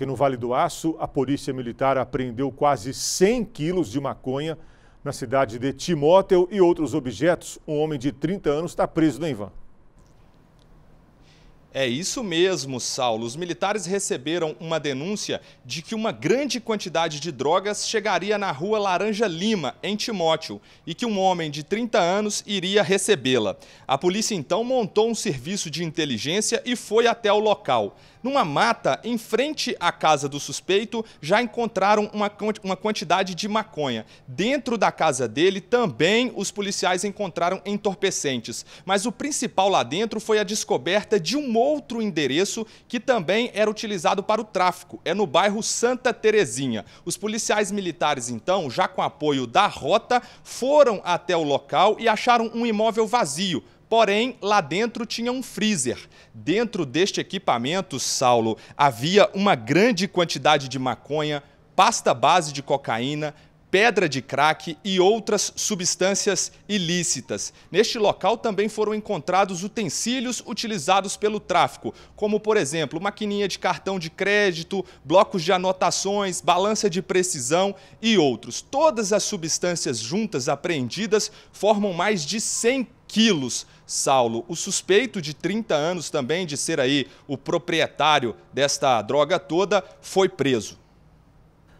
E no Vale do Aço, a polícia militar apreendeu quase 100 quilos de maconha na cidade de Timóteo e outros objetos. Um homem de 30 anos está preso na Ivan. É isso mesmo, Saulo. Os militares receberam uma denúncia de que uma grande quantidade de drogas chegaria na rua Laranja Lima, em Timóteo, e que um homem de 30 anos iria recebê-la. A polícia então montou um serviço de inteligência e foi até o local. Numa mata, em frente à casa do suspeito, já encontraram uma, uma quantidade de maconha. Dentro da casa dele também os policiais encontraram entorpecentes. Mas o principal lá dentro foi a descoberta de um outro endereço que também era utilizado para o tráfico. É no bairro Santa Terezinha. Os policiais militares, então, já com apoio da rota, foram até o local e acharam um imóvel vazio. Porém, lá dentro tinha um freezer. Dentro deste equipamento, Saulo, havia uma grande quantidade de maconha, pasta base de cocaína, pedra de crack e outras substâncias ilícitas. Neste local também foram encontrados utensílios utilizados pelo tráfico, como por exemplo, maquininha de cartão de crédito, blocos de anotações, balança de precisão e outros. Todas as substâncias juntas apreendidas formam mais de 100 quilos. Saulo, o suspeito de 30 anos também de ser aí o proprietário desta droga toda, foi preso.